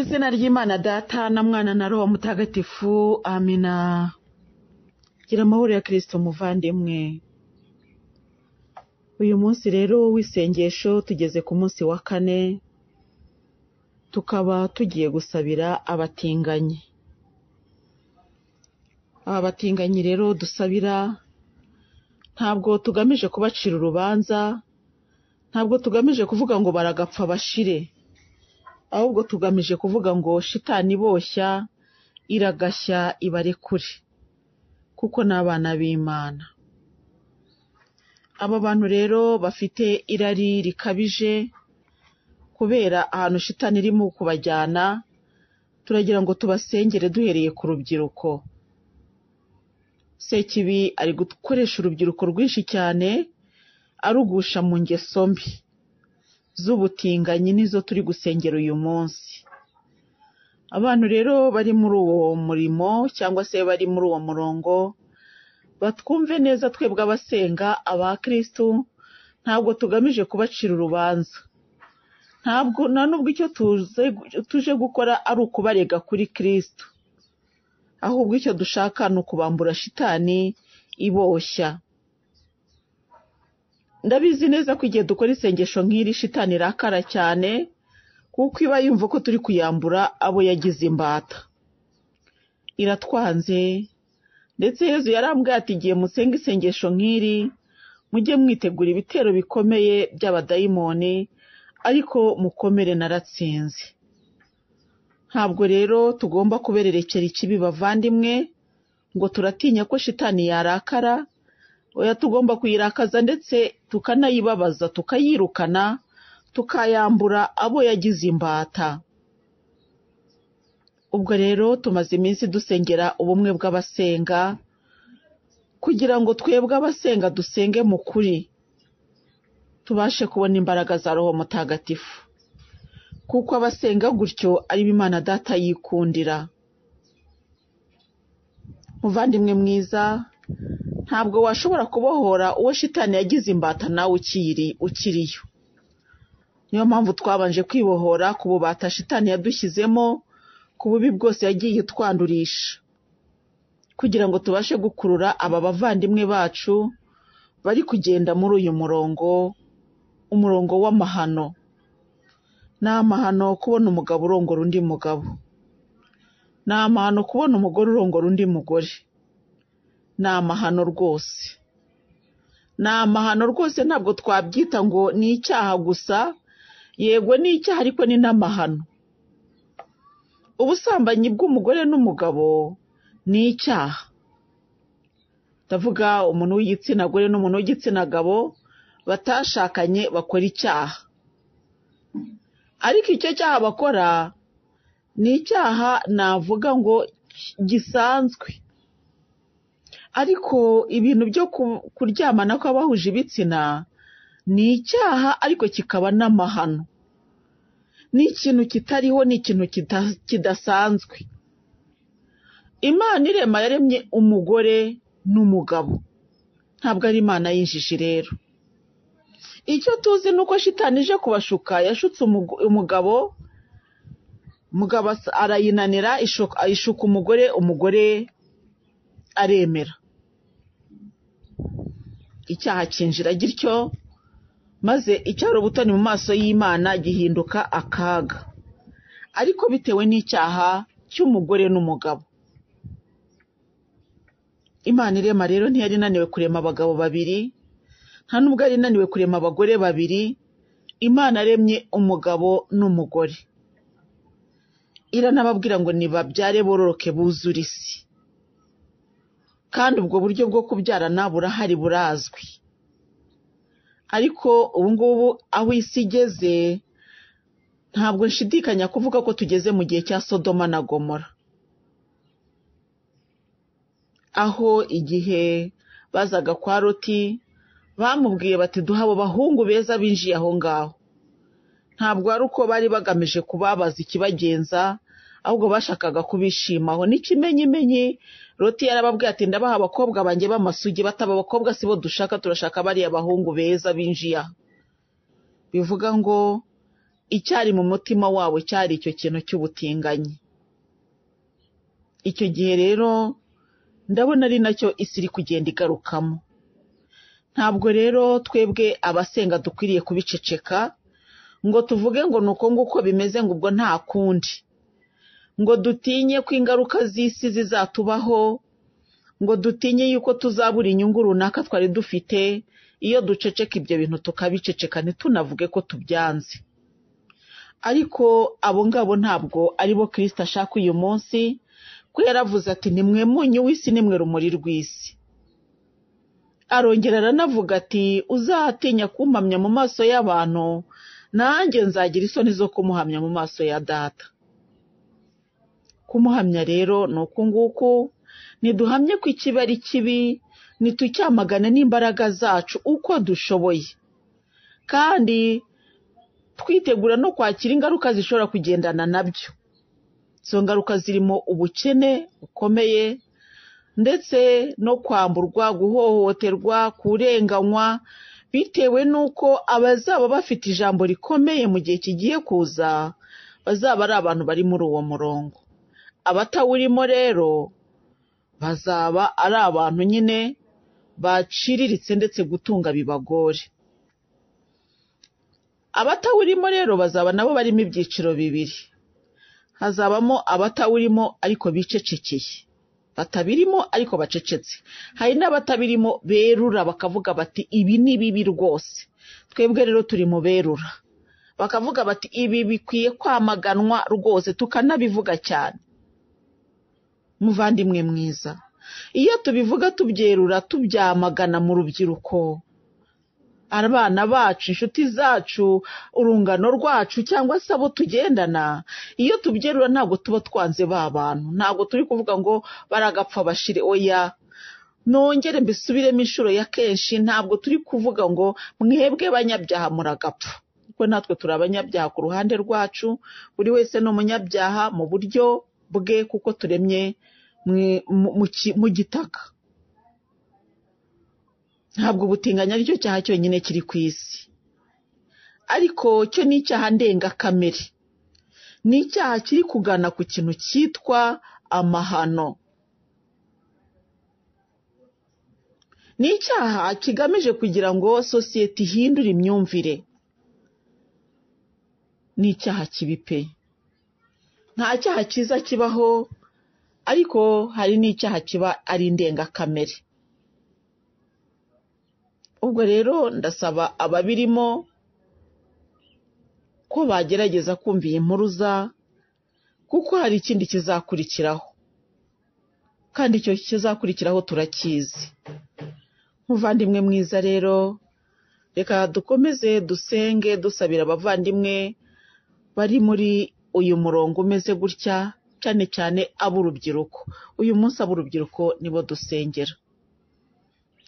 izina ry'imana data na mwana na roho mutagatifu amina gira amahoro ya kirisito muvandimwe uyu munsi rero w'isengesho tugeze ku munsi wa kane tukaba tugiye gusabira abatinganyi aba batinganyi rero dusabira ntabwo tugamije kubacira urubanza ntabwo tugamije kuvuga ngo baragapfa bashire ahubwo tugamije kuvuga ngo shitani iboshya iragashya ibarekure kuko ni abana b'Imana. Aba bantu rero bafite irari rikabije kubera ahantu shitani irimo kubajyana, turagira ngo tubasengere duhereye ku rubyiruko. Sekibi ari gukoresha urubyiruko rwinshi cyane arugusha mu ngeso mbi z'ubutinganyi nizo turi gusengera uyu munsi. Abantu rero bari muri uwo murimo cyangwa se bari muri uwo murongo, batwumve neza twebwe abasenga aba Kristo, ntabwo tugamije kubacira urubanza. Ntabwo nta n'ubwo icyo tuje gukora ari ukubarega kuri Kristo, ahubwo icyo dushaka ni ukubambura shitani iboshya ndabizi neza ko igihe dukora isengesho nk'iri shitani irakara cyane kuko iba yumva ko turi kuyambura abo yagize imbata iratwanze ndetse yezu yarambwiye ati igihe musenga isengesho nk'iri mujye mwitegura ibitero bikomeye by'abadayimoni ariko mukomere naratsinze ntabwo rero tugomba kubererekera ikibi bavandimwe ngo turatinya ko shitani yarakara oya tugomba kuyirakaza ndetse tukanayibabaza tukayirukana, tukayambura abo yagize imbata. Ubwo rero tumaze iminsi dusengera ubumwe bw'abasenga, kugira ngo twebwe abasenga dusenge mu kuri, tubashe kubona imbaraga za Roho Mutagatifu. Kuko abasenga gutyo ari Imana data yikundira. Muvandimwe mwiza Ntabwo washobora kubohora uwo Shitani yagize imbata nawe ukiriyo. Niyo mpamvu twabanje kwibohora ku bubata Shitani yadushyizemo, ku bubi bwose yagiye twandurisha, kugira ngo tubashe gukurura aba bavandimwe bacu bari kugenda muri uyu murongo, umurongo w'amahano. Ni amahano kubona umugabo urongora undi mugabo. Ni amahano kubona umugore urongora undi mugore. ni amahano rwose ni amahano rwose ntabwo twabyita ngo ni icyaha gusa yego ni icyaha ariko ni n'amahano ubusambanyi bw'umugore n'umugabo ni icyaha ndavuga umuntu w'igitsina gore n'umuntu w'igitsina gabo batashakanye bakora icyaha ariko icyo cyaha bakora ni icyaha navuga ngo gisanzwe ariko ibintu byo kuryama na kuryamana kw'abahuje ibitsina ni icyaha ariko kikaba n'amahano ni ikintu kitariho ni ikintu kidasanzwe imana irema yaremye umugore n'umugabo ntabwo ari imana y'injiji rero icyo tuzi ni uko shitani kubashuka yashutse umugabo umugabo arayinanira ayishuka umugore umugore aremera icyaha cyinjira gityo, maze icyari ubutoni mu maso y'Imana gihinduka akaga, ariko bitewe n'icyaha cy'umugore n'umugabo. Imana irema rero ntiyari inaniwe kurema abagabo babiri, nta nubwo yari inaniwe kurema abagore babiri, Imana aremye umugabo n'umugore. Iranababwira ngo nibabyare bororoke buzure isi. kandi ubwo buryo bwo kubyara kubyarana burahari burazwi ariko ubu ngubu aho isi igeze ntabwo nshidikanya kuvuga ko tugeze mu gihe cya sodoma na gomora aho igihe bazaga kwa roti bamubwiye bati duha abo bahungu beza binjiye aho ngaho ntabwo ari uko bari bagamije kubabaza ikibagenza ahubwo bashakaga kubishimaho n'ikimenyimenyi loti yarababwiye ati ndabaha abakobwa banjye b'amasugi bataba abakobwa si bo dushaka turashaka bariya abahungu beza binjiye bivuga ngo icyari mu mutima wabo cyari icyo kintu cy'ubutinganyi icyo gihe rero ndabona ari nacyo isi iri kugenda igarukamo ntabwo rero twebwe abasenga dukwiriye kubiceceka ngo tuvuge ngo ni uko nguko bimeze ngo ubwo nta kundi ngo dutinye ko ingaruka z'isi zizatubaho ngo dutinye yuko tuzabura inyungu runaka twari dufite iyo duceceka ibyo bintu tukabiceceka ntitunavuge ko tubyanze ariko abo ngabo ntabwo ari bo kirisita ashaka uyu munsi ko yaravuze ati nimwe munyu w'isi nimwe rumuri rw'isi arongera aranavuga ati uzatinya kumpamya mu maso y'abantu nanjye nzagira isoni zo kumuhamya mu maso ya data Kumuhamya rero ni uku nguku, niduhamye ko ikibi ari kibi, nitucyamagane n'imbaraga zacu uko dushoboye, kandi twitegura no kwakira ingaruka zishobora kugendana nabyo. Izo ngaruka zirimo ubukene bukomeye, ndetse no kwamburwa, guhohoterwa, kurenganywa, bitewe n'uko abazaba bafite ijambo rikomeye mu gihe kigiye kuza, bazaba ari abantu bari muri uwo murongo. abatawurimo rero bazaba ari abantu nyine baciriritse ndetse gutunga bibagore abatawurimo rero bazaba nabo barimo ibyiciro bibiri hazabamo abatawurimo ariko bicecekeye batabirimo ariko bacecetse hari n'abatabirimo berura bakavuga bati ibi ni bibi rwose twebwe rero turi mu berura bakavuga bati ibi bikwiye kwamaganwa rwose tukanabivuga cyane muvandimwe mwiza iyo tubivuga tubyerura tubyamagana mu rubyiruko abana bacu inshuti zacu urungano rwacu cyangwa se abo tugendana iyo tubyerura ntabwo tuba twanze ba bantu ntabwo turi kuvuga ngo baragapfa bashire oya nongere mbisubiremo inshuro ya kenshi ntabwo turi kuvuga ngo mwebwe banyabyaha muragapfa kuko natwe turi abanyabyaha ku ruhande rwacu buri wese ni umunyabyaha mu buryo bwe kuko turemye mu gitaka ntabwo ubutinganya aricyo cyaha cyonyine kiri ku isi ariko cyo ni icyaha ndengakamere ni icyaha kiri kugana ku kintu cyitwa amahano ni icyaha kigamije kugira ngo sosiyete ihindure imyumvire ni icyaha kibi pe nta cyaha cyiza kibaho ariko hari n'icyaha kiba ari indengakamere ubwo rero ndasaba ababirimo ko bagerageza kumva iyi mpuruza kuko hari ikindi kizakurikiraho kandi icyo kizakurikiraho turakizi nk'uvandimwe mwiza rero reka dukomeze dusenge dusabira abavandimwe bari muri uyu murongo umeze gutya cyane cyane ab'urubyiruko uyu munsi ab'urubyiruko nibo dusengera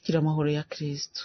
gira amahoro ya kirisito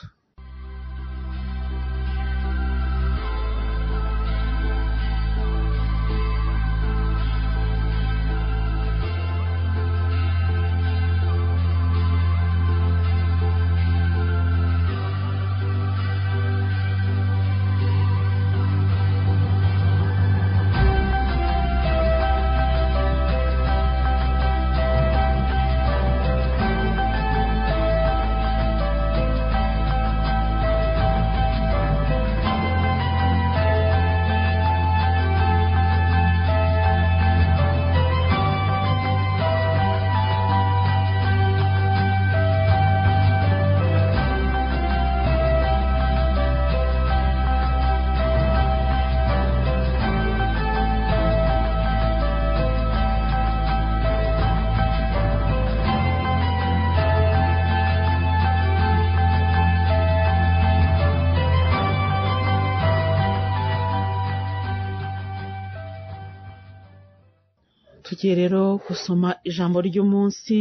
tugiye rero gusoma ijambo ry'umunsi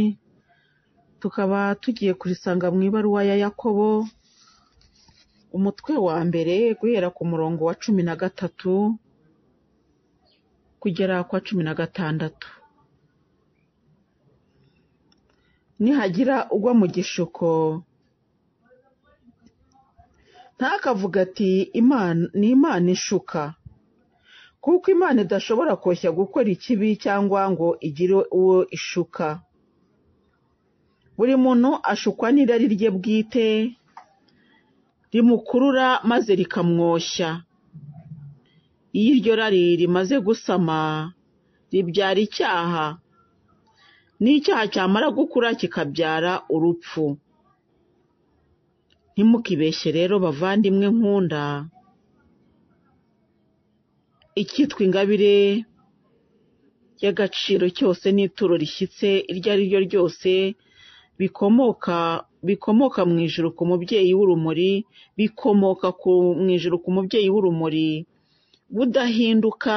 tukaba tugiye kurisanga mu ibaruwa ya yakobo umutwe wa mbere guhera ku murongo wa cumi na gatatu kugera kwa cumi na gatandatu nihagira ugwa mu gishuko ntakavuga ati imana ni imana ishuka kuko Imana idashobora koshya gukora ikibi cyangwa ngo igire uwo ishuka. Buri muntu ashukwa n'irari rye bwite rimukurura maze rikamwoshya. Iyo iryo rari rimaze gusama, ribyara icyaha, n'icyaha cyamara gukura kikabyara urupfu. Ntimukibeshye rero bavandimwe nkunda, icyitwa ingabire y'agaciro cyose n'ituro rishyitse iryo ari ryo ryose bikomoka bikomoka mu ijuru ku mubyeyi w'urumuri bikomoka ku mu ijuru ku mubyeyi w'urumuri budahinduka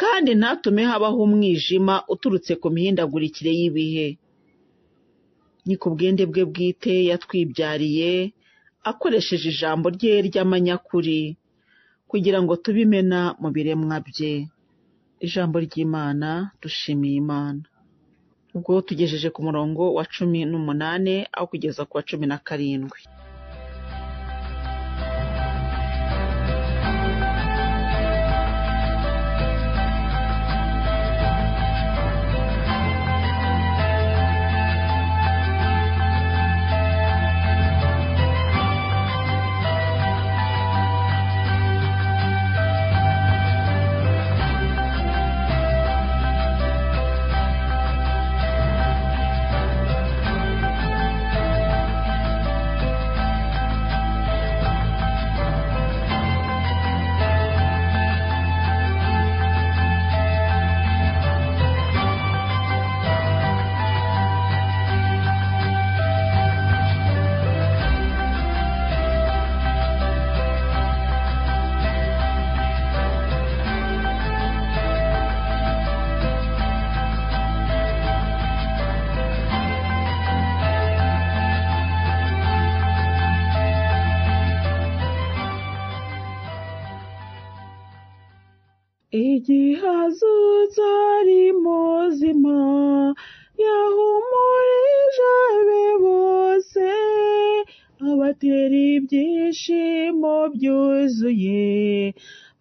kandi ntatume habaho umwijima uturutse ku mihindagurikire y'ibihe ni ku bwende bwe bwite yatwibyariye akoresheje ijambo rye ry'amanyakuri kugira ngo tubimena mu biremwa bye. Ijambo ry'Imana dushimiye Imana. Ubwo tugejeje ku murongo wa cumi n'umunane aho kugeza ku wa cumi na karindwi igihaza cyarimo zima yahumurije abe bose abatera ibyishimo byuzuye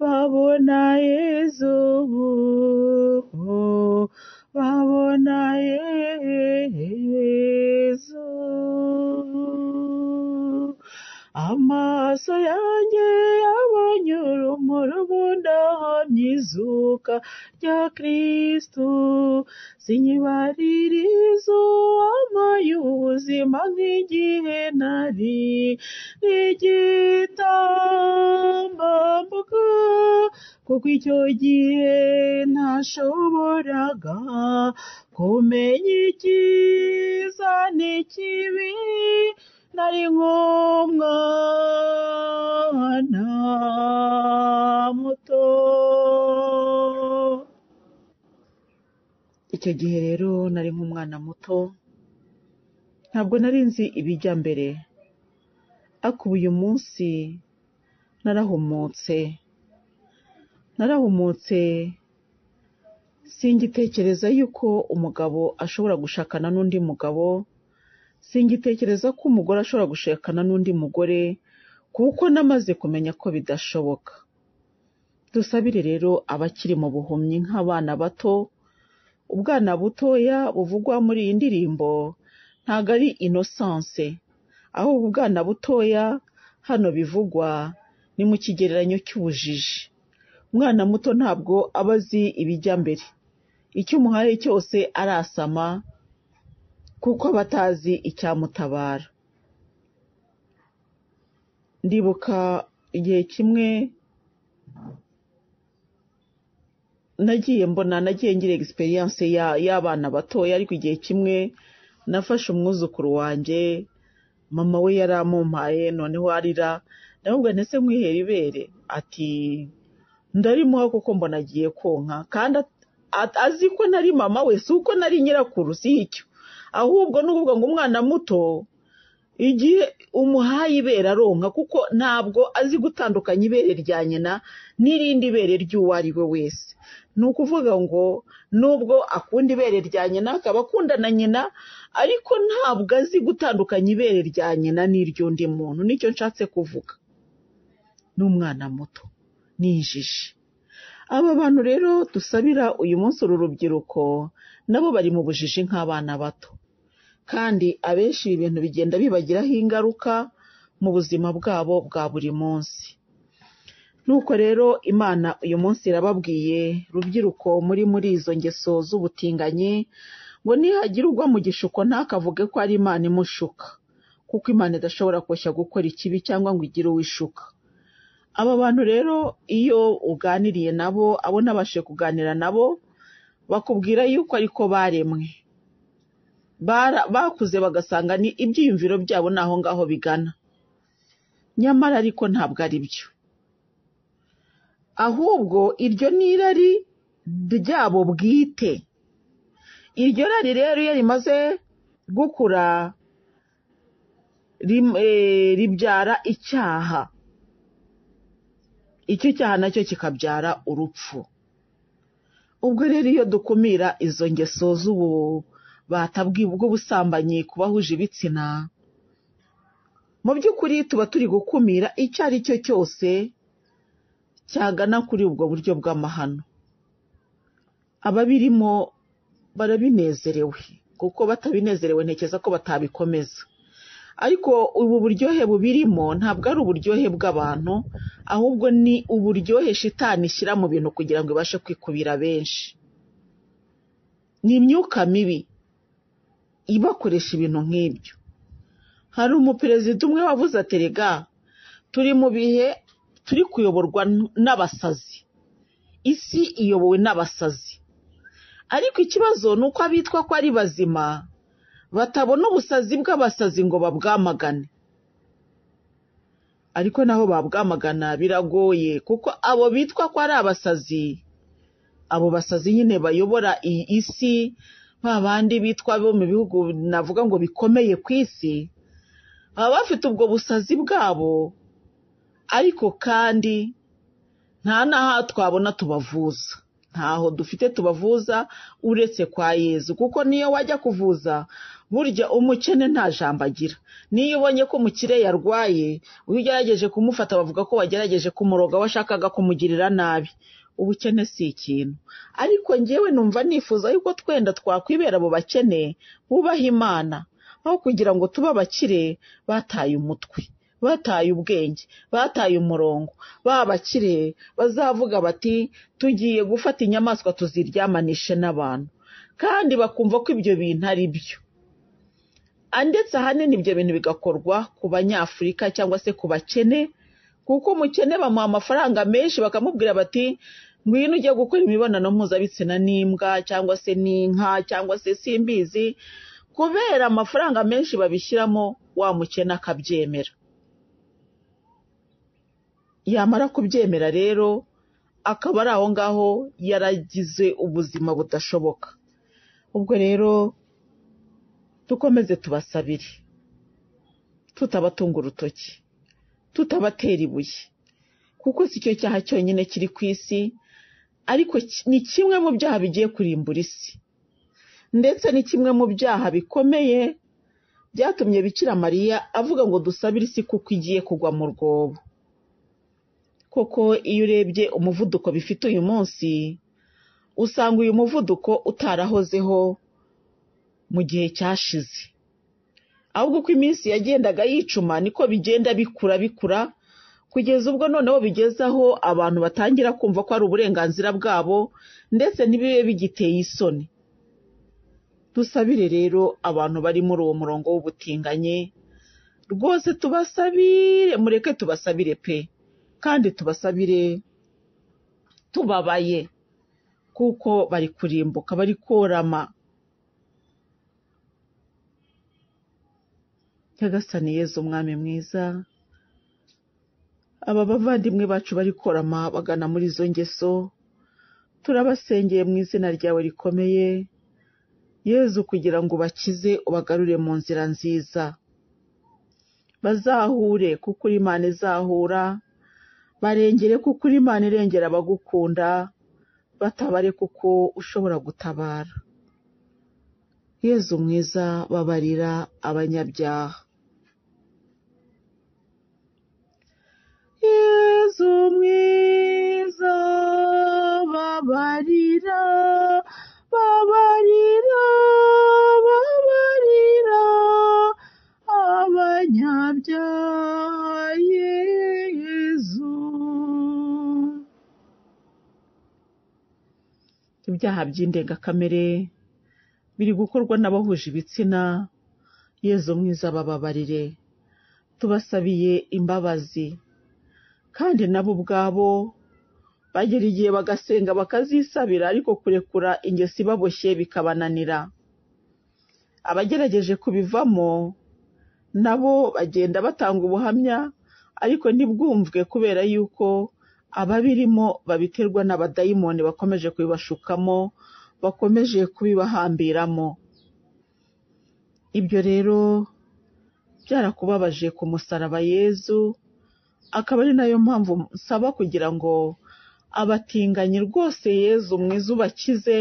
babona yezu babona yezu amaso yanjye banyura n'izuka rya kirisito sinyibaririzo y'ubuzima nk'igihe nari n'igitambambuka kuko icyo gihe ntashoboraga kumenya icyiza n'ikibi nari nk'umwana muto icyo gihe rero nari nk'umwana muto ntabwo nari nzi ibijya mbere ariko uyu munsi narahumutse narahumutse singitekereza yuko umugabo ashobora gushakana n'undi mugabo Singitekereza ko umugore ashobora gushakana n'undi mugore kuko namaze kumenya ko bidashoboka. Dusabire rero abakiri mu buhumyi nk'abana bato, ubwana butoya buvugwa muri iyi ndirimbo ntabwo ari innocence, aho ubwana butoya hano bivugwa ni mu kigereranyo cy'ubujiji. Umwana muto ntabwo aba azi ibijya mbere, icyo umuhaye cyose arasama kuko batazi icyamutabara. Ndibuka igihe kimwe nagiye mbona nagiye ngira egisperiyanse y'abana batoya ariko igihe kimwe nafashe umwuzukuru wanjye mama we yari amumpaye noneho arira ndamubwira ndetse mwihera ibere ati ndarimuha kuko mbona agiye konka kandi azi ko nari mama we si uko nari nyirakuru si icyo ahubwo ni ukuvuga ngo umwana muto igihe umuhaye ibere aronka kuko ntabwo azi gutandukanya ibere rya nyina n'irindi ibere ry'uwo ari we wese ni ukuvuga ngo nubwo akunda ibere rya nyina akaba akunda na nyina ariko ntabwo azi gutandukanya ibere rya nyina n'iry'undi muntu nicyo nshatse kuvuga ni umwana muto ni injiji aba bantu rero dusabira uyu munsi uru rubyiruko nabo bari mu bujiji nk'abana bato kandi abenshi ibi bintu bigenda bibagiraho ingaruka mu buzima bwabo bwa buri munsi. Nuko rero Imana uyu munsi irababwiye rubyiruko muri muri izo ngeso z'ubutinganyi ngo nihagira ugwa mu gishuko ntakavuge ko ari Imana imushuka kuko Imana idashobora koshya gukora ikibi cyangwa ngo igire uwishuka. Aba bantu rero iyo uganiriye nabo abo ntabashe kuganira nabo bakubwira yuko ariko baremwe bakuze bagasanga ni ibyiyumviro byabo ni aho ngaho bigana nyamara ariko ntabwo ari byo ahubwo iryo nirari irari ryabo bwite iryo rari rero iyo rimaze gukura eh, ribyara icyaha icyo cyaha nacyo kikabyara urupfu ubwo rero iyo dukumira izo ngeso z'ubu batabwiye ubwo busambanyi ku bahuje ibitsina mu by'ukuri tuba turi gukumira icyo ari cyo cyose cyagana kuri ubwo buryo bw'amahano ababirimo barabinezerewe kuko batabinezerewe ntekereza ko batabikomeza ariko ubu buryohe bubirimo ntabwo ari uburyohe bw'abantu ahubwo ni uburyohe shitani ishyira mu bintu kugira ngo ibashe kwikubira benshi ni imyuka mibi bakoresha ibintu nk'ibyo hari umuperezida umwe wavuze ati rega turi mu bihe turi kuyoborwa n'abasazi isi iyobowe n'abasazi ariko ikibazo ni uko abitwa ko ari bazima batabona ubusazi bw'abasazi ngo babwamagane ariko naho babwamagana biragoye kuko abo bitwa ko ari abasazi abo basazi nyine bayobora iyi isi nka bandi bitwa bo mu bihugu navuga ngo bikomeye ku isi baba bafite ubwo busazi bwabo ariko kandi nta n'aho twabona tubavuza ntaho dufite tubavuza uretse kwa yezu kuko niyo wajya kuvuza burya umukene nta jambo agira niyo ubonye ko umukire yarwaye iyo ugerageje kumufata bavuga ko wagerageje kumuroga washakaga kumugirira nabi ubukene si ikintu ariko ngewe numva nifuza yuko twenda twakwibera abo bakene bubaha imana aho kugira ngo tube abakire bataye umutwe bataye ubwenge bataye umurongo babakire bazavuga bati tugiye gufata inyamaswa tuziryamanishe n'abantu kandi bakumva ko ibyo bintu ari byo ah, ndetse ahanini ibyo bintu bigakorwa ku banyafurika cyangwa se ku bakene kuko umukene bamuha amafaranga menshi bakamubwira bati ngwino ujye gukora imibonano mpuzabitsina n'imbwa cyangwa se n'inka cyangwa se simbizi kubera amafaranga menshi babishyiramo wa mukene akabyemera yamara kubyemera rero akaba ari aho ngaho yaragize ubuzima budashoboka ubwo rero dukomeze tubasabire tutabatunga urutoki tutabatera ibuye kuko si cyo cyaha cyonyine kiri ku isi ariko ni kimwe mu byaha bigiye kurimbura isi ndetse ni kimwe mu byaha bikomeye byatumye bikira mariya avuga ngo dusabire isi kuko igiye kugwa mu rwobo koko iyo urebye umuvuduko bifite uyu munsi usanga uyu muvuduko utarahozeho mu gihe cyashize ahubwo uko iminsi yagendaga yicuma niko bigenda bikura bikura kugeza ubwo noneho bigeze aho abantu batangira kumva ko ari uburenganzira bwabo ndetse ntibibe bigiteye isoni dusabire rero abantu bari muri uwo murongo w'ubutinganye rwose tubasabire mureke tubasabire pe kandi tubasabire tubabaye kuko bari kurimbuka bari korama nyagasani yezu umwami mwiza Aba bavandimwe bacu bari barikorama bagana muri izo ngeso, turabasengeye mu izina ryawe rikomeye, Yezu kugira ngo ubakize ubagarure mu nzira nziza. Bazahure kuko uri Imana izahura, barengere kuko uri Imana irengera abagukunda, batabare kuko ushobora gutabara. Yezu mwiza babarira abanyabyaha. yezu mwiza babarira babarira babarira abanyabyaha yezu ibyaha by'indengakamere biri gukorwa n'abahuje ibitsina yezu mwiza bababarire tubasabiye imbabazi kandi nabo ubwabo bagera igihe bagasenga bakazisabira ariko kurekura ingeso ibaboshye bikabananira abagerageje kubivamo nabo bagenda batanga ubuhamya ariko ntibwumvwe kubera yuko ababirimo babiterwa n'abadayimoni bakomeje kubibashukamo bakomeje kubibahambiramo ibyo rero byarakubabaje ku musaraba yezu akaba ari nayo mpamvu nsaba kugira ngo abatinganyi rwose yezu mwiza ubakize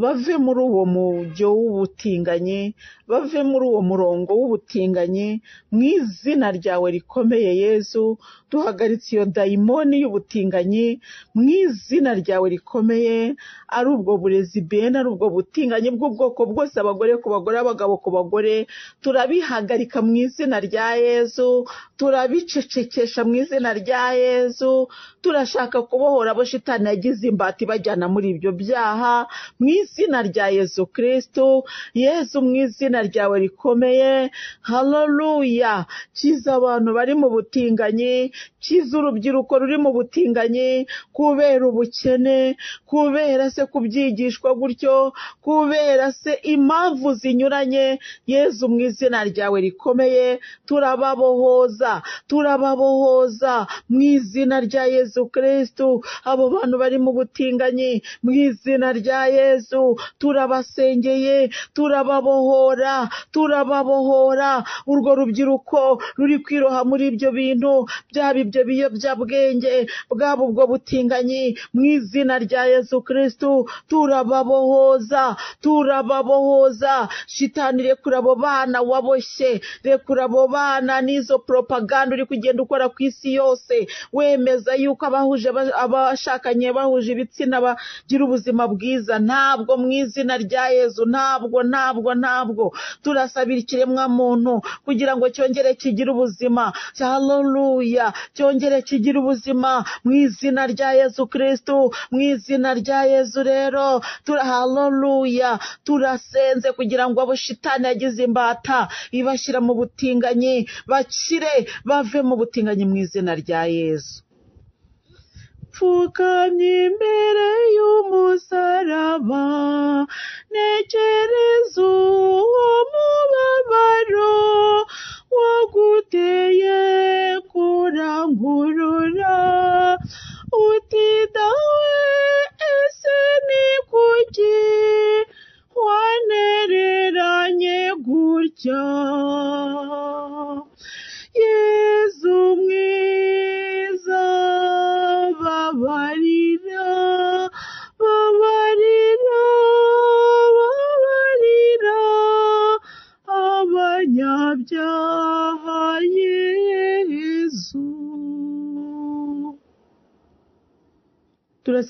bave muri uwo mujyo w'ubutinganyi bave muri uwo murongo w'ubutinganyi mu izina ryawe rikomeye yezu duhagaritse iyo dayimoni y'ubutinganyi mu izina ryawe rikomeye ari ubwo burezi bene ari ubwo butinganyi bw'ubwoko bwose abagore ku bagore abagabo ku bagore turabihagarika mu izina rya yezu turabicecekesha mu izina rya yezu turashaka kubohora abo shitani yagize imbati bajyana muri ibyo byaha mu izina rya yezu kirisitu yezu mu izina ryawe rikomeye hararuya kiza abantu bari mu butinganyi urubyiruko ruri mu butinganyi kubera ubukene kubera se kubyigishwa gutyo kubera se impamvu zinyuranye yezu mu izina ryawe rikomeye turababohoza turababohoza mu izina rya yezu kirisitu abo bantu bari mu butinganyi mu izina rya yezu turabasengeye turababohora turababohora urwo rubyiruko ruri kwiroha muri ibyo bintu bya bwaba ibyo biyobyabwenge bwaba ubwo butinganyi mu izina rya yesu kirisitu turababohoza turababohoza shitani rekura abo bana waboshye rekura abo bana n'izo poropaganda uri kugenda ukora ku isi yose wemeza yuko abahuje abashakanye bahuje ibitsina bagira ubuzima bwiza ntabwo mu izina rya yesu ntabwo ntabwo ntabwo turasabira ikiremwa muntu kugira ngo cyongere kigire ubuzima haleluya cyongere kigira ubuzima mu izina rya yezu kirisitu mu izina rya yezu rero turaharoruya turasenze kugira ngo abo agize imbata ibashyira mu butinganyi bakire bave mu butinganyi mu izina rya yezu pfukamye imbere y'umusaraba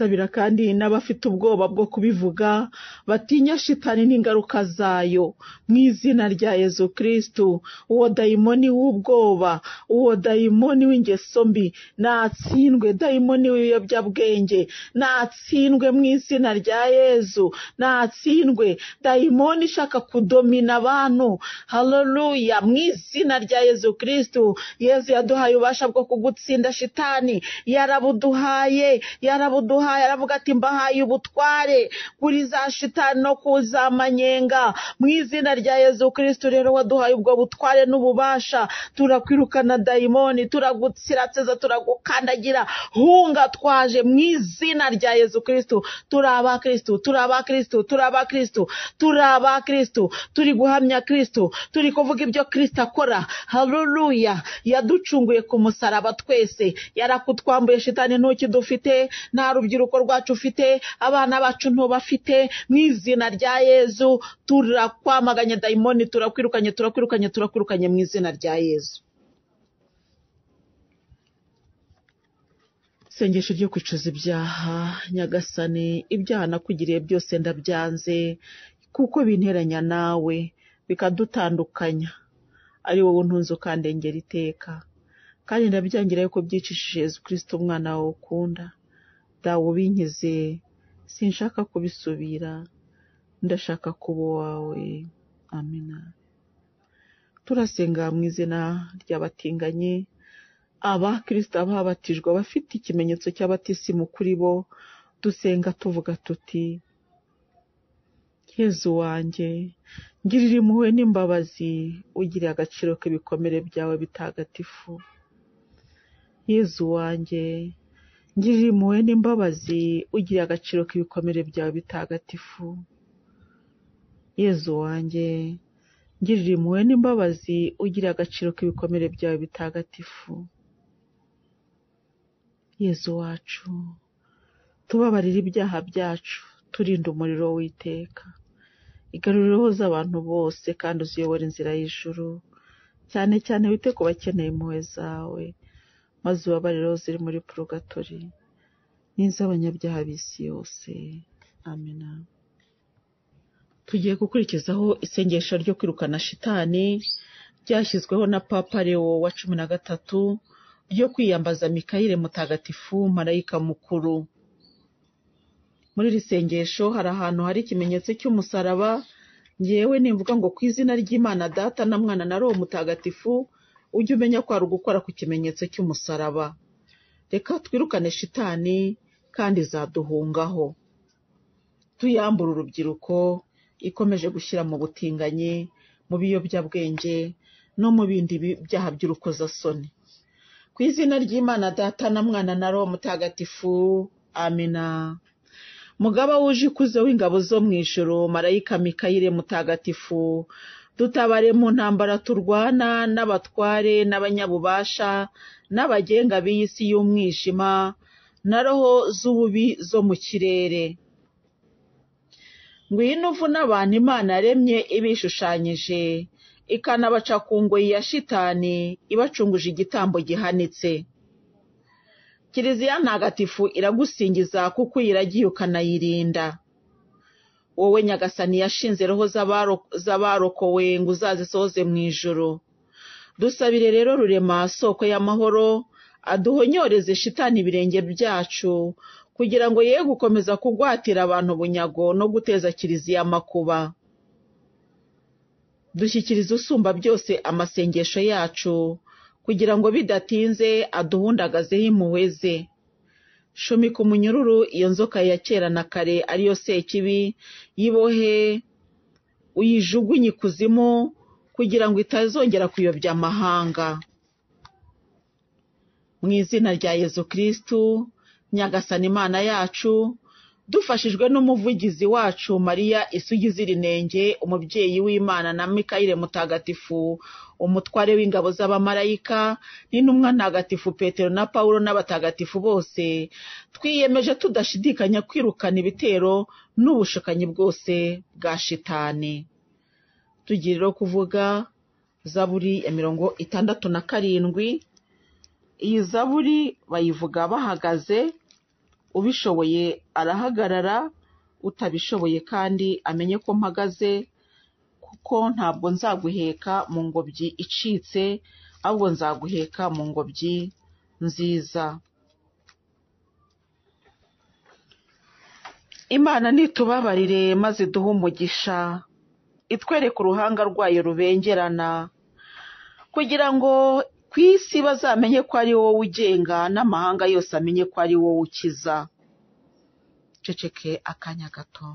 abisabira kandi n'abafite ubwoba bwo kubivuga batinya shitani n'ingaruka zayo mu izina rya yezu kirisitu uwo dayimoni w'ubwoba uwo dayimoni w'ingeso mbi natsindwe dayimoni w'ibiyobyabwenge natsindwe mu izina rya yezu natsindwe dayimoni ishaka kudomina abantu haleluya mu izina rya yezu kirisitu yezu yaduhaye ububasha bwo kugutsinda shitani yarabuduhaye yarabuduhaye aravuga ati mbahaye ubutware kuri za shitani gushita no kuzamanyenga mu izina rya yezu kirisito rero waduhaye ubwo butware n'ububasha turakwirukana dayimoni turagutsirateza turagukandagira hunga twaje mu izina rya yezu kirisito turi abakirisitu turi abakirisitu turi abakirisitu turi abakirisitu turi guhamya kirisitu turi kuvuga ibyo kirisito akora haruruya yaducunguye ku musaraba twese yarakutwambuye shitani ntuki dufite nta rubyiruko rwacu ufite abana bacu ntubafite mu izina rya yezu turakwamaganye dayimoni turakwirukanye turakwirukanye turakwirukanye mu izina rya yezu isengesho ryo kwicuza ibyaha nyagasani ibyaha nakugiriye byose ndabyanze kuko binteranya nawe bikadutandukanya ari wowe ntunze ukandengera iteka kandi ndabyangira yuko byicishije yezu kirisita umwana wawe ukunda dawe ubinkize Sinshaka kubisubira. Ndashaka kuba uwawe. Amina. Turasenga mu izina ry'abatinganyi, abakristo babatijwe bafite ikimenyetso cy'abatisimu kuri bo, dusenga tuvuga tuti: Yezu wanjye, ngirira impuhwe n'imbabazi, ugiriye agaciro k'ibikomere byawe bitagatifu. Yezu wanjye Ngirira impuhwe n'imbabazi ugira agaciro k'ibikomere byawe bitagatifu. Yezu wanjye, ngirira impuhwe n'imbabazi ugirire agaciro k'ibikomere byawe bitagatifu. Yezu wacu, tubabarira ibyaha byacu, turinde umuriro w'iteka. Igarurire iroho abantu bose kandi uziyobore inzira y'ijuru, cyane cyane wite ku bakeneye impuhwe zawe maze ubabare ziri muri purugatori n'iz'abanyabyaha b'isi yose amena tugiye gukurikizaho isengesho ryo kwirukana shitani ryashyizweho na papa lewo wa cumi na gatatu ryo kwiyambaza mikayire mutagatifu marayika mukuru muri iri sengesho hari ahantu hari ikimenyetso cy'umusaraba ngewe nimvuga ngo ku izina ry'imana data na mwana na roho mutagatifu ujye umenya ko ari ugukora ku kimenyetso cy'umusaraba reka twirukane shitani kandi zaduhungaho tuyambura urubyiruko ikomeje gushyira mu butinganyi mu biyobyabwenge no mu bindi byaha by'urukozasoni ku izina ry'imana data na mwana na roho mutagatifu amina mugaba wuje ikuzo w'ingabo zo mu ijoro marayika mikayire mutagatifu dutabare mu ntambara turwana n'abatware n'abanyabubasha n'abagenga b'iyi si y'umwijima na roho z'ububi zo mu kirere ngwino uvune abantu imana yaremye ibishushanyije ikanabaca ku ngoyi ya shitani ibacunguje igitambo gihanitse kiliziya ntagatifu iragusingiza kuko uyiragiye ukanayirinda wowe nyagasani yashinze roho z'abarokowe ngo uzazisohoze mu ijoro dusabire rero rurema soko y'amahoro aduhonyoreze shitani ibirenge byacu kugira ngo ye gukomeza kugwatira abantu bunyago no guteza kiliziya amakuba dushyikiriza usumba byose amasengesho yacu kugira ngo bidatinze aduhundagazeho impuhwe ze ku munyururu iyo nzoka ya kera na kare ariyo sekibi yibohe uyijugunye ikuzimu kugira ngo itazongera kuyobya amahanga mu izina rya yezu kirisitu nyagasana imana yacu dufashijwe n'umuvugizi wacu mariya isugi z'irinenge umubyeyi w'imana na mikayire mutagatifu umutware w'ingabo z'abamarayika n'intumwa ntagatifu petero na paul n'abatagatifu bose twiyemeje tudashidikanya kwirukana ibitero n'ubushukanyi bwose bwa shitani tugira kuvuga zaburi ya mirongo itandatu na karindwi iyi zaburi bayivuga bahagaze ubishoboye arahagarara utabishoboye kandi amenye ko mpagaze kuko ntabwo nzaguheka mu ngobyi icitse, ahubwo nzaguheka mu ngobyi nziza. Imana nitubabarire maze duhe umugisha, itwereke uruhanga rwayo rubengerana, kugira ngo ku isi bazamenye ko ari wowe ugenga n'amahanga yose amenye ko ari wowe ukiza. Ceceke akanya gato.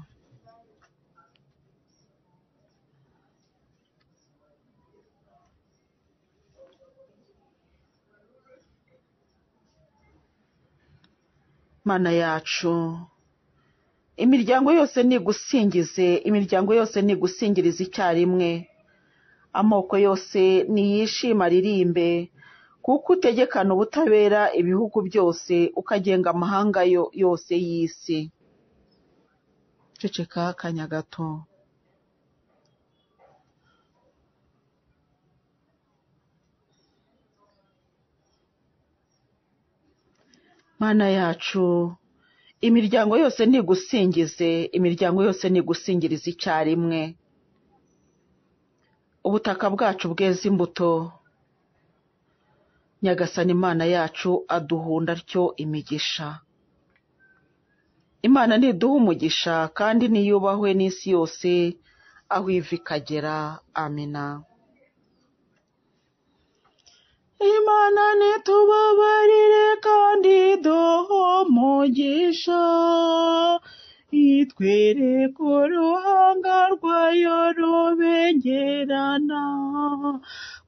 Mana yacu imiryango yose nigusingize imiryango yose nigusingirize icyarimwe amoko yose niyishima aririmbe kuko utegekana ubutabera ibihugu byose ukagenga amahanga yose y'isi ceceka akanya gato Mana yacu imiryango yose nigusingize imiryango yose nigusingirize icyarimwe ubutaka bwacu bweze imbuto nyagasani imana yacu aduhunda atyo imigisha imana niduha umugisha kandi niyubahwe n'isi yose aho iva ikagera amina imana ntitubabarire kandi duhe umugisha ku ruhanga rwayo rubengerana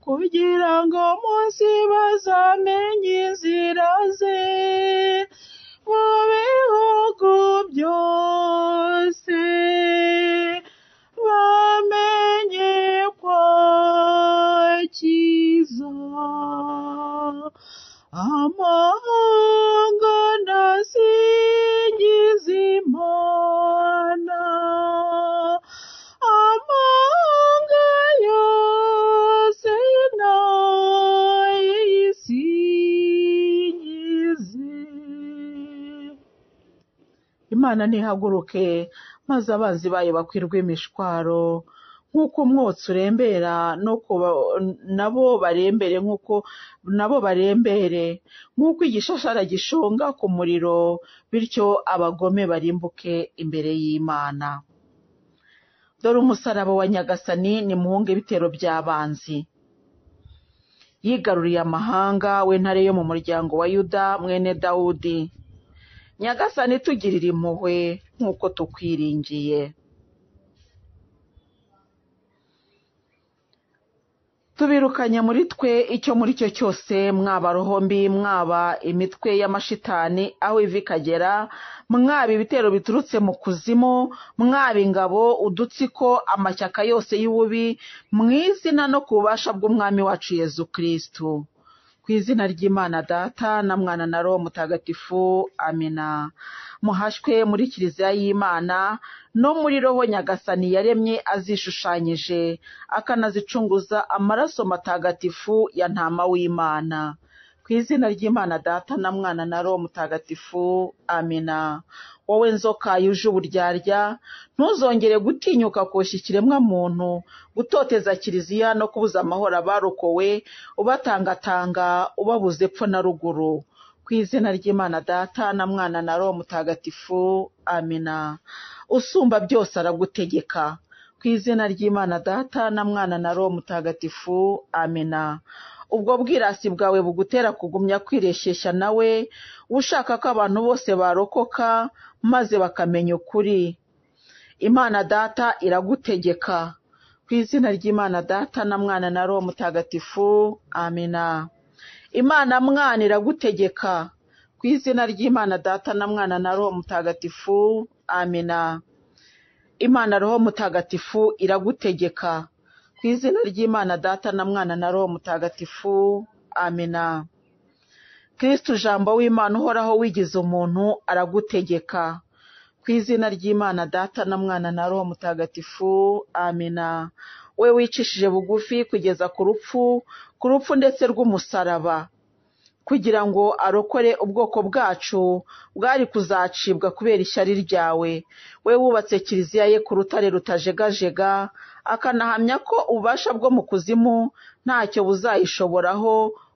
kugira ngo munsi bazamenye inzira ze mu bihugu byose bamenye cyiza amahanga ndasingiza imana amahanga yose nayisingize imana nihaguruke maze abanzi bayo bakwirwe imishwaro nk'uko umwotsi urembera nabo barembere nk'uko nabo barembere nk'uko igishashara gishonga ku muriro bityo abagome barimbuke imbere y'Imana dore umusaraba wa nyagasani nimuhunge ibitero by'abanzi yigaruriye amahanga w'intare yo mu muryango wa yuda mwene dawudi nyagasani tugirira impuhwe nk'uko tukwiringiye tubirukanye muri twe icyo muri cyo cyose mwaba rohombi mwaba imitwe y'amashitani aho ivi ikagera mwaba ibitero biturutse mu kuzimu mwaba ingabo udutsiko amashyaka yose y'ububi mu izina no ku bubasha bw'umwami wacu yezu kirisitu ku izina ry'Imana Data na Mwana na Roho Mutagatifu amina muhashwe muri kiliziya y'Imana no muri roho nyagasani yaremye azishushanyije akanazicunguza amaraso matagatifu ya ntama w'Imana ku izina ry'Imana Data na Mwana na Roho Mutagatifu amina wowe nzoka yuje uburyarya ntuzongere gutinyuka koshya muntu gutoteza kiliziya no kubuza amahoro abarokowe ubatangatanga ubabuze epfo na ruguru ku izina ry'imana data na mwana na roho mutagatifu amina usumba byose aragutegeka ku izina ry'imana data na mwana na roho mutagatifu amina ubwo bwirasi bwawe bugutera kugumya kwireshyeshya nawe ushaka ko abantu bose barokoka maze bakamenya ukuri Imana Data iragutegeka ku izina ry'Imana Data na Mwana na Roho Mutagatifu amina Imana Mwana iragutegeka ku izina ry'Imana Data na Mwana na Roho Mutagatifu amina Imana Roho Mutagatifu iragutegeka Ku izina ry'Imana Data na Mwana na Roho Mutagatifu, amina. Kristo Jambo w'Imana uhoraho wigize umuntu aragutegeka. Ku izina ry'Imana Data na Mwana na Roho Mutagatifu, amina. We wicishije bugufi kugeza ku rupfu, ku rupfu ndetse rw'umusaraba kugira ngo arokore ubwoko bwacu bwari kuzacibwa kubera ishyari ryawe, we wubatse kiliziya ye ku rutare rutajegajega akanahamya ko ububasha bwo mu kuzimu ntacyo buzayishoboraho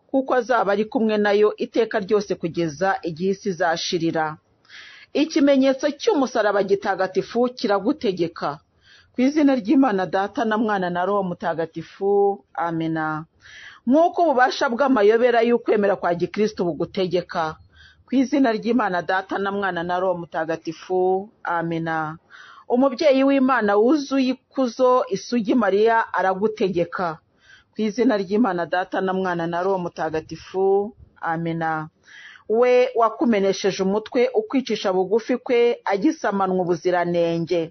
kuko azaba ari kumwe nayo iteka ryose kugeza igihe isi izashirira ikimenyetso cy'umusaraba gitagatifu kiragutegeka ku izina ry'imana data na mwana na roho mutagatifu amena nk'uko ububasha bw'amayobera y'ukwemera kwa gikristo bugutegeka ku izina ry'imana data na mwana na roho mutagatifu amena Umubyeyi w'Imana wuzuye ikuzo, isugi Mariya aragutegeka. Ku izina ry'Imana Data na Mwana na Roho Mutagatifu, amena. We wakumenesheje umutwe ukwicisha bugufi kwe agisamanwa ubuziranenge.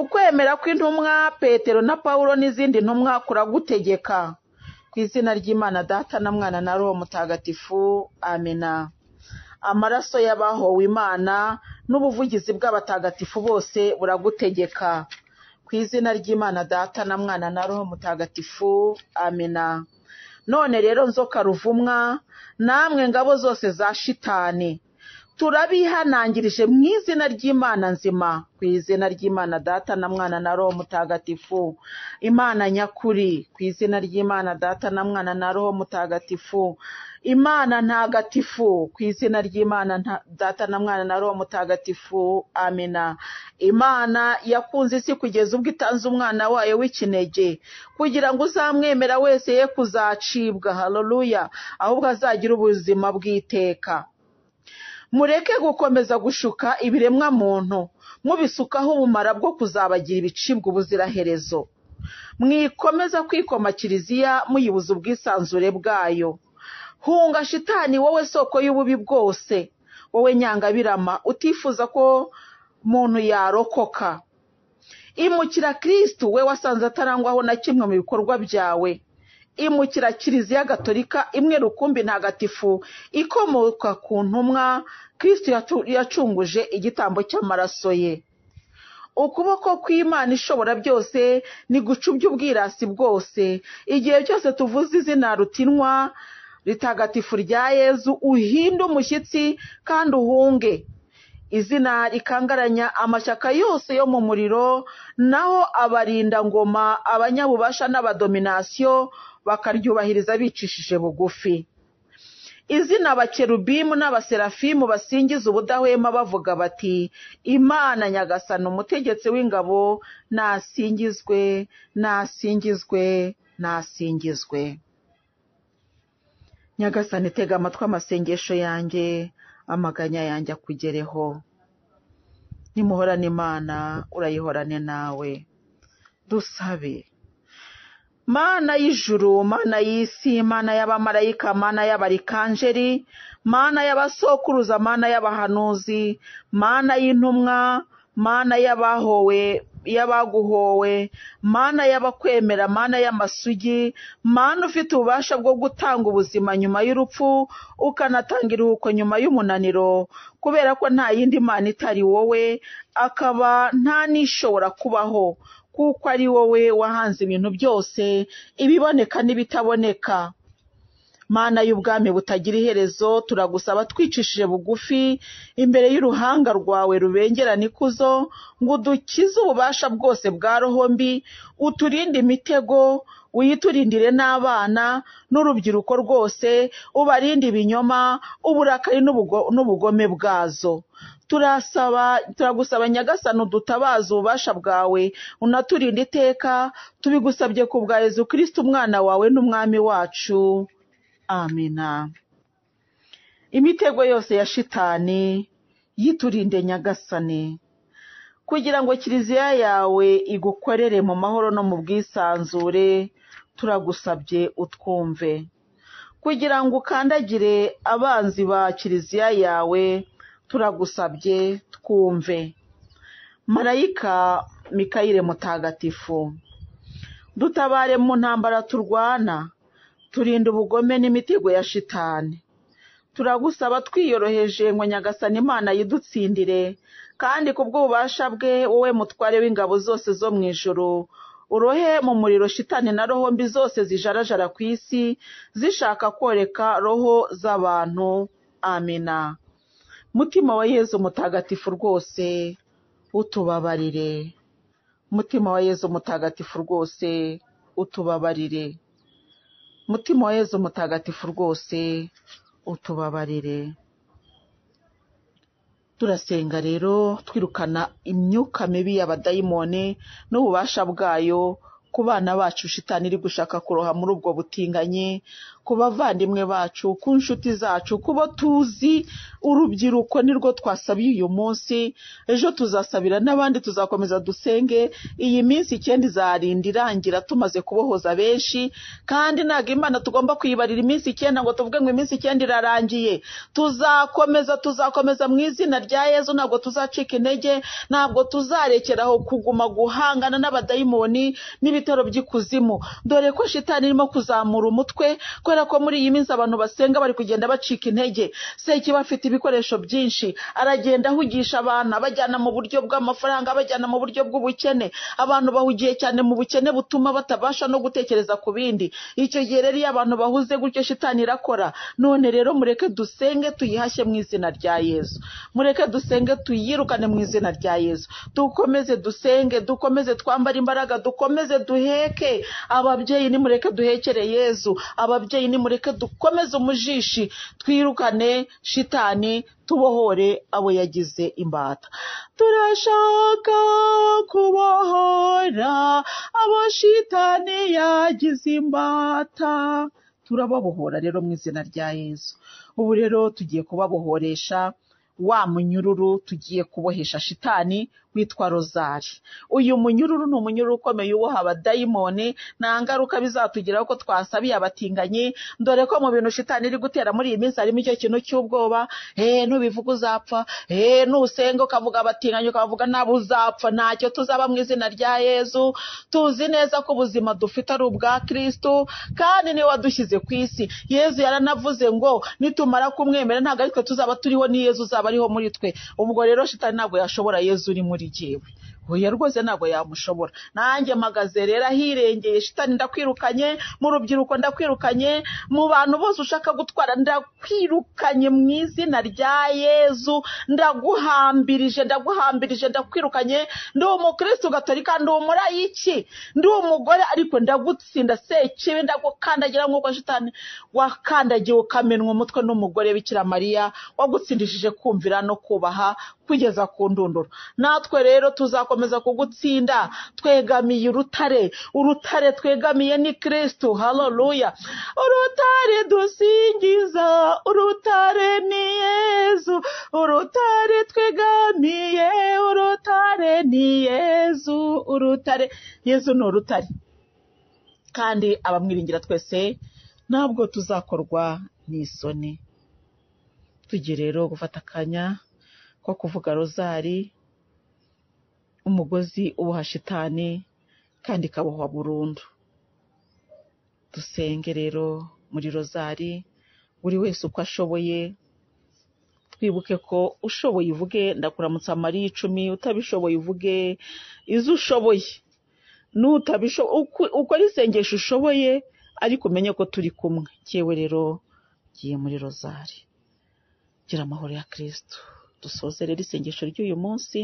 Ukwemera kw'intumwa Petero na Pawulo n'izindi ntumwa kuragutegeka. Ku izina ry'Imana Data na Mwana na Roho Mutagatifu, amena. Amaraso y'abahowe Imana n'ubuvugizi bw'abatagatifu bose buragutegeka ku izina ry'imana data na mwana na roho mutagatifu amina none rero nzoka ruvumwa namwe ngabo zose za shitani turabihanangirije mu izina ry'imana nzima ku izina ry'imana data na mwana na roho mutagatifu imana nyakuri ku izina ry'imana data na mwana na roho mutagatifu Imana ntagatifu ku izina ry'Imana data na mwana na roho mutagatifu amina Imana yakunze isi kugeza ubwo itanze umwana wayo w'ikinege kugira ngo uzamwemera wese ye kuzacibwa haleluya ahubwo azagira ubuzima bw'iteka mureke gukomeza gushuka ibiremwa muntu mubisukaho ubumara bwo kuzabagira ibicibwa ubuziraherezo mwikomeza kwikoma kiliziya muyibuza ubwisanzure bwayo hunga shitani wowe soko y'ububi bwose wowe nyangabirama utifuza ko muntu yarokoka imukira kirisitu we wasanze atarangwaho na kimwe mu bikorwa byawe imukira kiliziya gatolika imwe rukumbi ntagatifu ikomoka ku ntumwa kirisitu yacunguje igitambo cy'amaraso ye ukuboko kw'imana ishobora byose ni guca ubwirasi bwose igihe cyose tuvuze izina rutinwa ritagatifu rya yezu uhinde umushyitsi kandi uhunge izina rikangaranya amashyaka yose yo mu muriro naho abarinda abarindangoma abanyabubasha n'abadominasiyo bakaryubahiriza bicishije bugufi izina abakerubimu n'abaserafimu basingiza ubudahwema bavuga bati imana nyagasana umutegetsi w'ingabo nasingizwe nasingizwe nasingizwe nyagasani tega amatwi amasengesho yanjye amaganya yanjye akugereho nimuhorane imana urayihorane nawe dusabe mana y'ijuru mana y'isi mana y'abamarayika mana y'abarikanjeri mana y'abasokuruza mana y'abahanuzi mana y'intumwa mana y'abahowe y'abaguhowe mana y'abakwemera mana y'amasugi mana ufite ububasha bwo gutanga ubuzima nyuma y'urupfu ukanatanga iruhuko nyuma y'umunaniro kubera ko nta yindi mana itari wowe akaba nta n'ishobora kubaho kuko ari wowe wahanze ibintu byose ibiboneka n'ibitaboneka Mana y'ubwami butagira iherezo turagusaba twicishije bugufi imbere y'uruhanga rwawe rubengerana ikuzo ngo udukize ububasha bwose bwa roho mbi uturinde imitego uyiturindire n'abana n'urubyiruko rwose ubarinde ibinyoma uburakari n'ubugome bwazo turasaba turagusaba nyagasani udutabaza ububasha bwawe unaturinde iteka tubigusabye ku bwa yezu kirisita umwana wawe n'umwami wacu amina imitego yose ya shitani yiturinde nyagasani kugira ngo kiliziya yawe igukorere mu mahoro no mu bwisanzure turagusabye utwumve kugira ngo ukandagire abanzi ba kiliziya yawe turagusabye twumve marayika mikayire mutagatifu dutabare mu ntambara turwana turinde ubugome n'imitego ya shitani turagusaba twiyoroheje ngo nyagasani imana yidutsindire kandi ku bw'ububasha bwe wowe mutware w'ingabo zose zo mu ijoro urohe mu muriro shitani na roho mbi zose zijarajara ku isi zishaka koreka roho z'abantu amina mutima wa yezu mutagatifu rwose utubabarire mutima wa yezu mutagatifu rwose utubabarire Mutima wa Yezu mutagatifu rwose utubabarire turasenga rero twirukana imyuka mibi y'abadayimone n'ububasha bwayo ku bana bacu shitani iri gushaka kuroha muri ubwo butinganyi ku bavandimwe bacu ku nshuti zacu kubo tuzi urubyiruko nirwo twasabiye uyu munsi ejo tuzasabira n'abandi tuzakomeza dusenge iyi minsi icyenda izarinda irangira tumaze kubohoza benshi kandi ntabwo imana tugomba kuyibarira iminsi icyenda ngo tuvuge ngo iminsi icyenda irarangiye tuzakomeza tuzakomeza mu izina rya yezu ntabwo tuzacika intege ntabwo tuzarekeraho kuguma guhangana n'abadayimoni n'ibitero by'ikuzimu dore ko shitani irimo kuzamura umutwe kubera kubera ko muri iyi minsi abantu basenga bari kugenda bacika intege seki bafite ibikoresho byinshi aragenda ahugisha abantu abajyana mu buryo bw'amafaranga abajyana mu buryo bw'ubukene abantu bahugiye cyane mu bukene butuma batabasha no gutekereza ku bindi icyo gihe rero iyo abantu bahuze gutyo shitani irakora none rero mureke dusenge tuyihashye mu izina rya yezu mureke dusenge tuyirukane mu izina rya yezu dukomeze dusenge dukomeze twambare imbaraga dukomeze duheke ababyeyi nimureke duhekere yezu ababyeyi nimureke dukomeze umujishi twirukane shitani tubohore abo yagize imbata turashaka kubohora abo shitani yagize imbata turababohora rero mu izina rya yezu ubu rero tugiye kubabohoresha wa munyururu tugiye kubohesha shitani witwa rozari uyu munyururu ni umunyururu ukomeye uboha abadayimoni nta ngaruka bizatugiraho ko twasabiye abatinganyi dore ko mu bintu shitani iri gutera muri iyi minsi harimo icyo kintu cy'ubwoba eee eh, ntubivuga uzapfa eee eh, nusenga ukavuga abatinganyi ukavuga nabo uzapfa ntacyo tuzaba mu izina rya yezu tuzi neza ko ubuzima dufite ari ubwa kirisitu kandi niwe wadushyize ku isi yezu yaranavuze ngo nitumara kumwemera ntabwo ari twe tuzaba turiho ni yezu uzaba ariho muri twe ubwo rero shitani ntabwo yashobora yezu uri muri amor de oya rwose ntabwo yamushobora nanjye mpagaze rero ahirengeye shitani ndakwirukanye mu rubyiruko ndakwirukanye mu bantu bose ushaka gutwara ndakwirukanye mu izina rya yezu ndaguhambirije ndaguhambirije ndakwirukanye ndi umukristo gatolika ndi umurayiki ndi umugore ariko ndagutsinda sekibe ndagukandagira nk'uko shitani wakandagiye ukamenwa umutwe n'umugore bikira mariya wagutsindishije kumvira no kubaha kugeza ku ndunduro natwe rero tuzakomeza azakomeza kugutsinda twegamiye urutare urutare twegamiye ni kirisitu haroruya urutare dusingiza urutare ni yezu urutare twegamiye urutare ni yezu urutare yezu ni urutare kandi abamwiringira twese ntabwo tuzakorwa n'isoni tujye rero gufata akanya ko kuvuga rozari umugozi uboha shitani kandi ikabohwa burundu. Dusenge rero muri rozari buri wese uko ashoboye, twibuke ko ushoboye uvuge ndakuramutsa Mariya icumi, utabishoboye uvuge izo ushoboye, ukore isengesho ushoboye ariko umenye ko turi kumwe. Jyewe rero ngiye muri rozari. Gira amahoro ya kirisitu. Dusoze rero isengesho ry'uyu munsi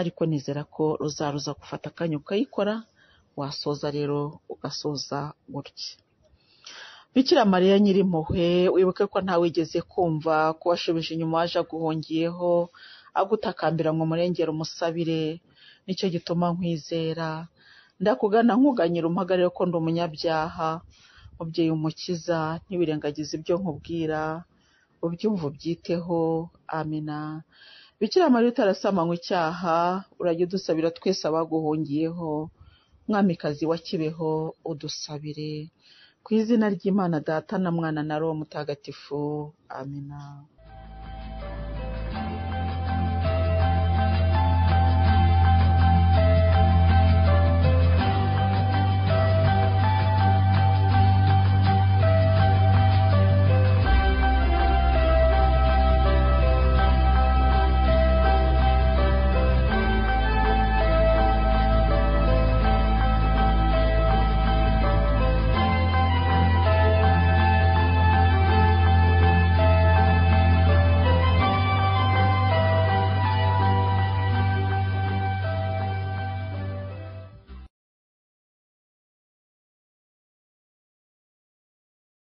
ariko nizera ko ruzaruza gufata akanya ukayikora wasoza rero ugasoza gutya bikira mariya nyirimpuhwe wibuke ko ntawigeze kumva ko washubije inyuma waje aguhungiyeho agutakambira ngo umurengere umusabire nicyo gituma nkwizera ndakugana nkuganyira umpagarire ko ndi umunyabyaha mubyeyi umukiza ntiwirengagize ibyo nkubwira ubyumva ubyiteho amina Bikira Mariya utarasamanywe icyaha, urajye udusabira twese abaguhungiyeho, Mwamikazi wa Kibeho udusabire, ku izina ry'Imana Data na Mwana na Roho Mutagatifu, Amina.